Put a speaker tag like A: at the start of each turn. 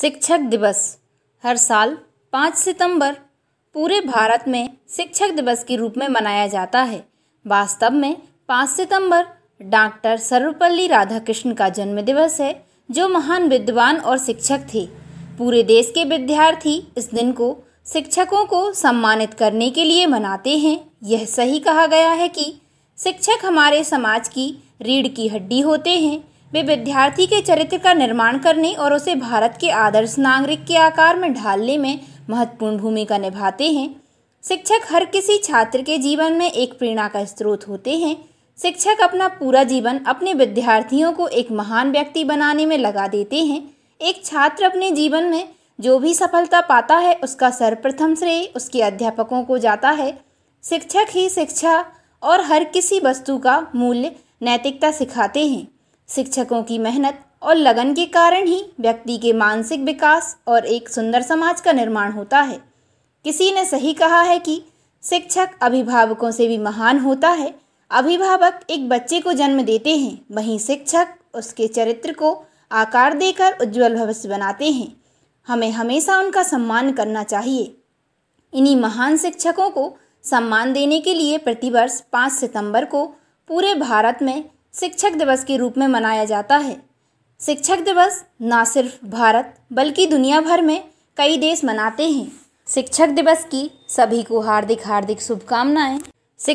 A: शिक्षक दिवस हर साल पाँच सितंबर पूरे भारत में शिक्षक दिवस के रूप में मनाया जाता है वास्तव में पाँच सितंबर डॉक्टर सर्वपल्ली राधाकृष्ण का जन्म दिवस है जो महान विद्वान और शिक्षक थे पूरे देश के विद्यार्थी इस दिन को शिक्षकों को सम्मानित करने के लिए मनाते हैं यह सही कहा गया है कि शिक्षक हमारे समाज की रीढ़ की हड्डी होते हैं वे विद्यार्थी के चरित्र का निर्माण करने और उसे भारत के आदर्श नागरिक के आकार में ढालने में महत्वपूर्ण भूमिका निभाते हैं शिक्षक हर किसी छात्र के जीवन में एक प्रेरणा का स्रोत होते हैं शिक्षक अपना पूरा जीवन अपने विद्यार्थियों को एक महान व्यक्ति बनाने में लगा देते हैं एक छात्र अपने जीवन में जो भी सफलता पाता है उसका सर्वप्रथम श्रेय उसके अध्यापकों को जाता है शिक्षक ही शिक्षा और हर किसी वस्तु का मूल्य नैतिकता सिखाते हैं शिक्षकों की मेहनत और लगन के कारण ही व्यक्ति के मानसिक विकास और एक सुंदर समाज का निर्माण होता है किसी ने सही कहा है कि शिक्षक अभिभावकों से भी महान होता है अभिभावक एक बच्चे को जन्म देते हैं वहीं शिक्षक उसके चरित्र को आकार देकर उज्जवल भविष्य बनाते हैं हमें हमेशा उनका सम्मान करना चाहिए इन्हीं महान शिक्षकों को सम्मान देने के लिए प्रतिवर्ष पाँच सितंबर को पूरे भारत में शिक्षक दिवस के रूप में मनाया जाता है शिक्षक दिवस न सिर्फ भारत बल्कि दुनिया भर में कई देश मनाते हैं शिक्षक दिवस की सभी को हार्दिक हार्दिक शुभकामनाएं